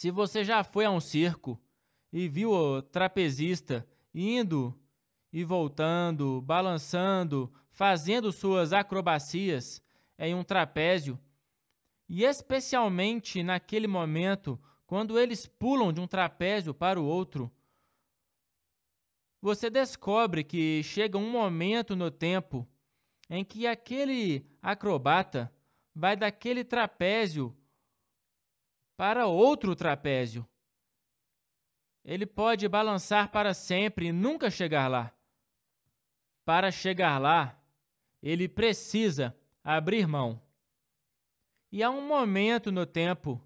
Se você já foi a um circo e viu o trapezista indo e voltando, balançando, fazendo suas acrobacias em um trapézio, e especialmente naquele momento, quando eles pulam de um trapézio para o outro, você descobre que chega um momento no tempo em que aquele acrobata vai daquele trapézio para outro trapézio. Ele pode balançar para sempre e nunca chegar lá. Para chegar lá, ele precisa abrir mão. E há um momento no tempo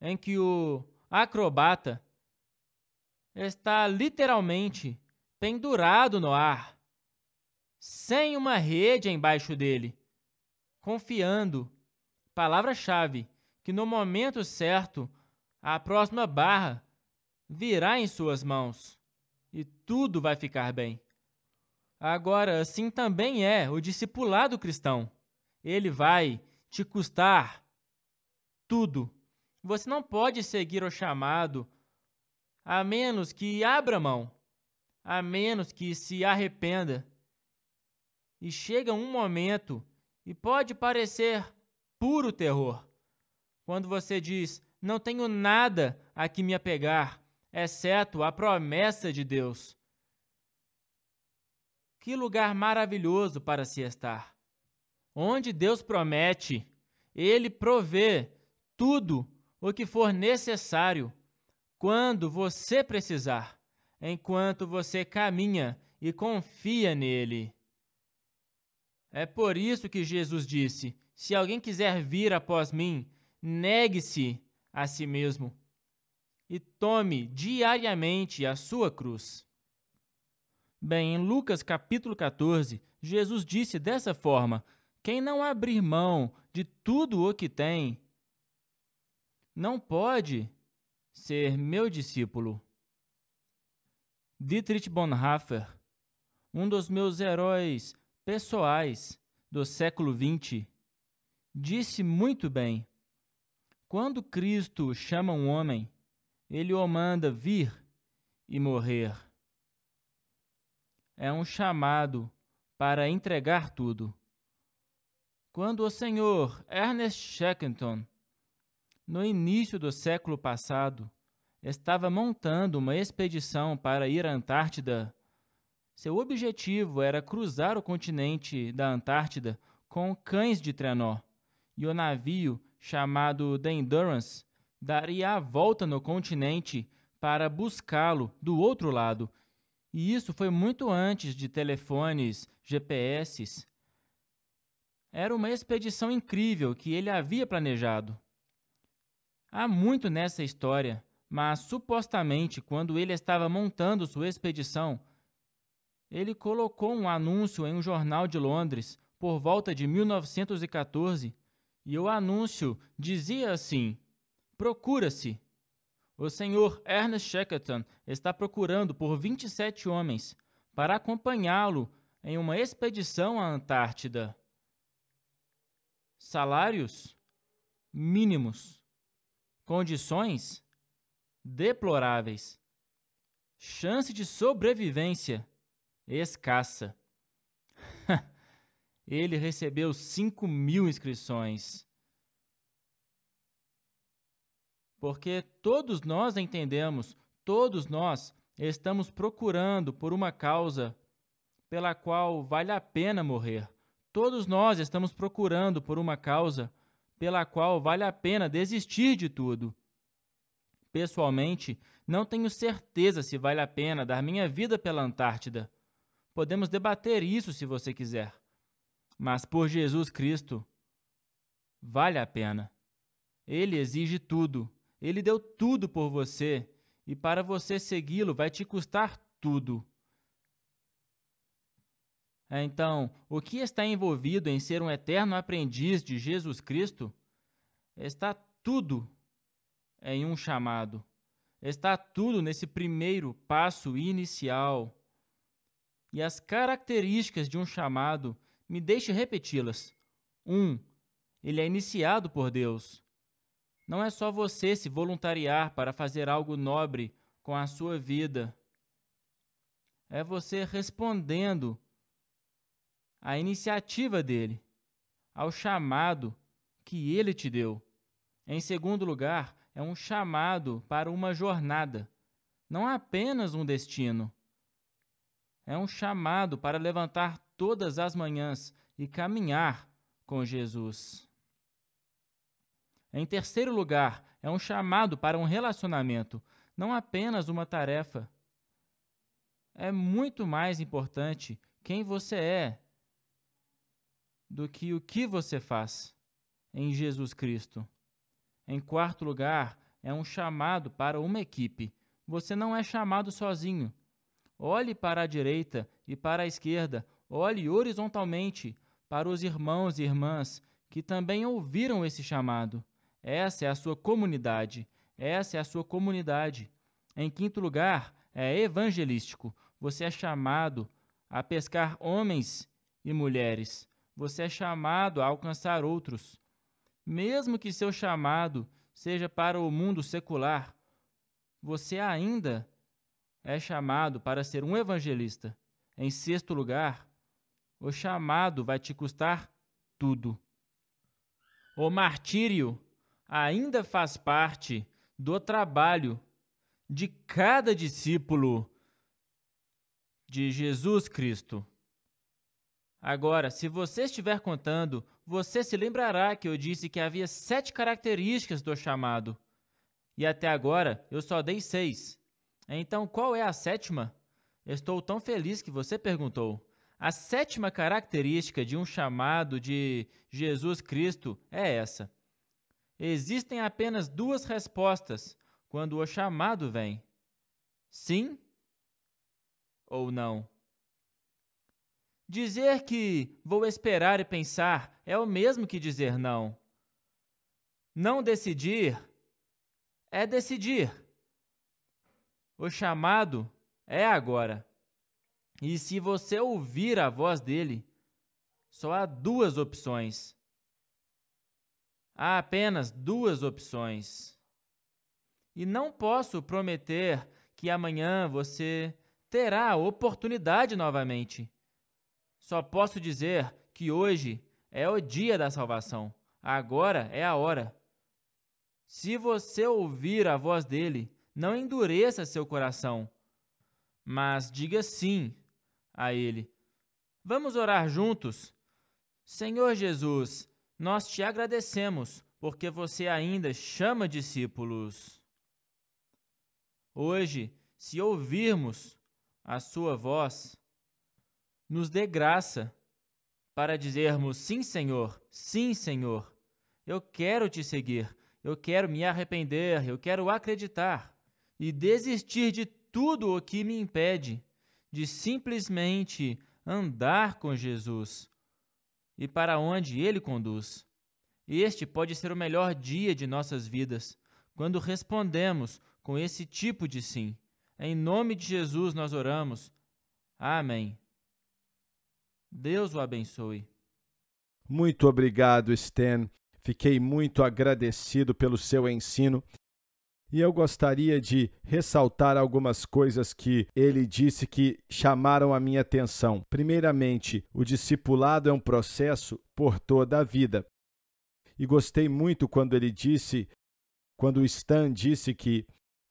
em que o acrobata está literalmente pendurado no ar, sem uma rede embaixo dele, confiando, palavra-chave, que no momento certo a próxima barra virá em suas mãos e tudo vai ficar bem. Agora, assim também é o discipulado cristão. Ele vai te custar tudo. Você não pode seguir o chamado a menos que abra mão, a menos que se arrependa. E chega um momento e pode parecer puro terror quando você diz, não tenho nada a que me apegar, exceto a promessa de Deus. Que lugar maravilhoso para se estar. Onde Deus promete, Ele provê tudo o que for necessário, quando você precisar, enquanto você caminha e confia nele. É por isso que Jesus disse: Se alguém quiser vir após mim, negue-se a si mesmo e tome diariamente a sua cruz. Bem, em Lucas capítulo 14, Jesus disse dessa forma: Quem não abrir mão de tudo o que tem, não pode ser meu discípulo. Dietrich Bonhoeffer, um dos meus heróis pessoais do século XX, disse muito bem: quando Cristo chama um homem, ele o manda vir e morrer. É um chamado para entregar tudo. Quando o senhor Ernest Shackleton, no início do século passado, estava montando uma expedição para ir à Antártida, seu objetivo era cruzar o continente da Antártida com cães de trenó, e o navio chamado The Endurance, daria a volta no continente para buscá-lo do outro lado. E isso foi muito antes de telefones, GPS. Era uma expedição incrível que ele havia planejado. Há muito nessa história, mas supostamente, quando ele estava montando sua expedição, ele colocou um anúncio em um jornal de Londres por volta de 1914 e o anúncio dizia assim: Procura-se. O senhor Ernest Shackleton está procurando por 27 homens para acompanhá-lo em uma expedição à Antártida. Salários mínimos. Condições deploráveis. Chance de sobrevivência escassa. Ele recebeu 5 mil inscrições. Porque todos nós entendemos, todos nós estamos procurando por uma causa pela qual vale a pena morrer. Todos nós estamos procurando por uma causa pela qual vale a pena desistir de tudo. Pessoalmente, não tenho certeza se vale a pena dar minha vida pela Antártida. Podemos debater isso se você quiser mas por Jesus Cristo vale a pena. Ele exige tudo. Ele deu tudo por você e para você segui-lo vai te custar tudo. É, então, o que está envolvido em ser um eterno aprendiz de Jesus Cristo? Está tudo em um chamado. Está tudo nesse primeiro passo inicial. E as características de um chamado me deixe repeti-las. 1. Um, ele é iniciado por Deus. Não é só você se voluntariar para fazer algo nobre com a sua vida. É você respondendo à iniciativa dele, ao chamado que ele te deu. Em segundo lugar, é um chamado para uma jornada, não apenas um destino. É um chamado para levantar todas as manhãs e caminhar com Jesus. Em terceiro lugar, é um chamado para um relacionamento, não apenas uma tarefa. É muito mais importante quem você é do que o que você faz em Jesus Cristo. Em quarto lugar, é um chamado para uma equipe. Você não é chamado sozinho. Olhe para a direita e para a esquerda, olhe horizontalmente para os irmãos e irmãs que também ouviram esse chamado. Essa é a sua comunidade. Essa é a sua comunidade. Em quinto lugar, é evangelístico. Você é chamado a pescar homens e mulheres. Você é chamado a alcançar outros. Mesmo que seu chamado seja para o mundo secular, você ainda é chamado para ser um evangelista. Em sexto lugar, o chamado vai te custar tudo. O martírio ainda faz parte do trabalho de cada discípulo de Jesus Cristo. Agora, se você estiver contando, você se lembrará que eu disse que havia sete características do chamado. E até agora eu só dei seis. Então, qual é a sétima? Estou tão feliz que você perguntou. A sétima característica de um chamado de Jesus Cristo é essa. Existem apenas duas respostas quando o chamado vem: sim ou não. Dizer que vou esperar e pensar é o mesmo que dizer não. Não decidir é decidir. O chamado é agora. E se você ouvir a voz dele, só há duas opções. Há apenas duas opções. E não posso prometer que amanhã você terá a oportunidade novamente. Só posso dizer que hoje é o dia da salvação. Agora é a hora. Se você ouvir a voz dele, não endureça seu coração, mas diga sim a ele: Vamos orar juntos? Senhor Jesus, nós te agradecemos porque você ainda chama discípulos. Hoje, se ouvirmos a sua voz, nos dê graça para dizermos: Sim, Senhor, sim, Senhor, eu quero te seguir, eu quero me arrepender, eu quero acreditar e desistir de tudo o que me impede de simplesmente andar com Jesus e para onde ele conduz. Este pode ser o melhor dia de nossas vidas, quando respondemos com esse tipo de sim. Em nome de Jesus nós oramos. Amém. Deus o abençoe. Muito obrigado, Stan. Fiquei muito agradecido pelo seu ensino e eu gostaria de ressaltar algumas coisas que ele disse que chamaram a minha atenção. Primeiramente, o discipulado é um processo por toda a vida. E gostei muito quando ele disse, quando Stan disse que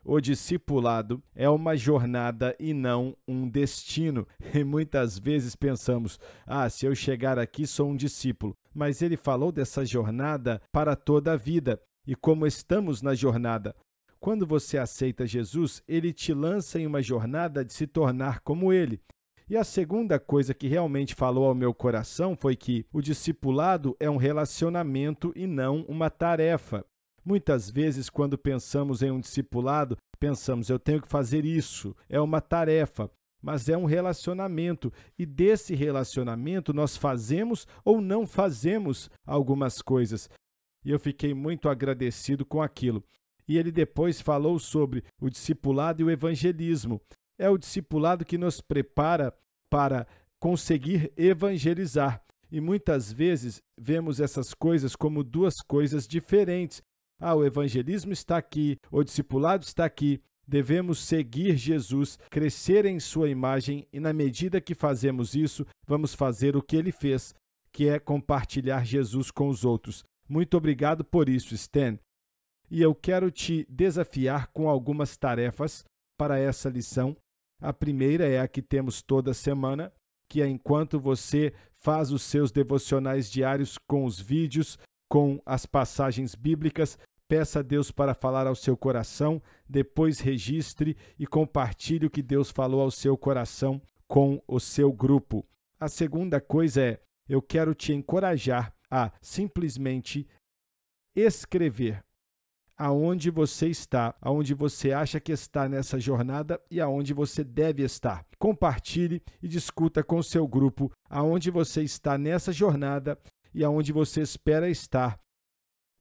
o discipulado é uma jornada e não um destino. E muitas vezes pensamos: ah, se eu chegar aqui sou um discípulo. Mas ele falou dessa jornada para toda a vida. E como estamos na jornada, quando você aceita Jesus, ele te lança em uma jornada de se tornar como ele. E a segunda coisa que realmente falou ao meu coração foi que o discipulado é um relacionamento e não uma tarefa. Muitas vezes, quando pensamos em um discipulado, pensamos, eu tenho que fazer isso, é uma tarefa, mas é um relacionamento, e desse relacionamento nós fazemos ou não fazemos algumas coisas. E eu fiquei muito agradecido com aquilo. E ele depois falou sobre o discipulado e o evangelismo. É o discipulado que nos prepara para conseguir evangelizar. E muitas vezes vemos essas coisas como duas coisas diferentes. Ah, o evangelismo está aqui, o discipulado está aqui. Devemos seguir Jesus, crescer em sua imagem e, na medida que fazemos isso, vamos fazer o que ele fez, que é compartilhar Jesus com os outros. Muito obrigado por isso, Stan e eu quero te desafiar com algumas tarefas para essa lição. A primeira é a que temos toda semana, que é enquanto você faz os seus devocionais diários com os vídeos, com as passagens bíblicas, peça a Deus para falar ao seu coração, depois registre e compartilhe o que Deus falou ao seu coração com o seu grupo. A segunda coisa é: eu quero te encorajar a simplesmente escrever aonde você está, aonde você acha que está nessa jornada e aonde você deve estar. Compartilhe e discuta com seu grupo aonde você está nessa jornada e aonde você espera estar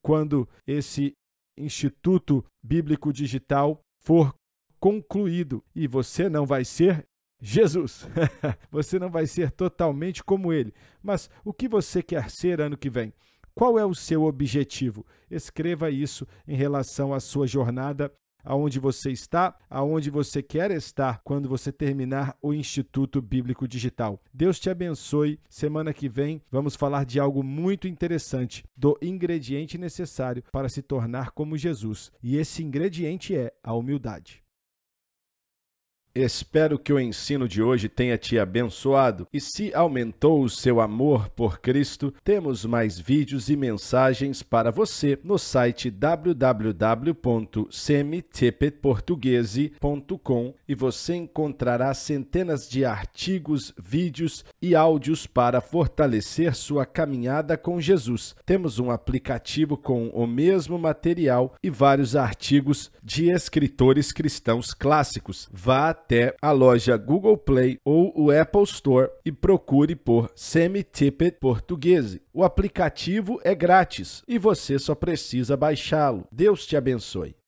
quando esse Instituto Bíblico Digital for concluído e você não vai ser Jesus. você não vai ser totalmente como ele, mas o que você quer ser ano que vem? Qual é o seu objetivo? Escreva isso em relação à sua jornada, aonde você está, aonde você quer estar quando você terminar o Instituto Bíblico Digital. Deus te abençoe. Semana que vem vamos falar de algo muito interessante, do ingrediente necessário para se tornar como Jesus. E esse ingrediente é a humildade. Espero que o ensino de hoje tenha te abençoado e se aumentou o seu amor por Cristo, temos mais vídeos e mensagens para você no site www.cmtpportuguese.com e você encontrará centenas de artigos, vídeos e áudios para fortalecer sua caminhada com Jesus. Temos um aplicativo com o mesmo material e vários artigos de escritores cristãos clássicos. Vá até a loja Google Play ou o Apple Store e procure por Semi-Tippet Portuguese. O aplicativo é grátis e você só precisa baixá-lo. Deus te abençoe.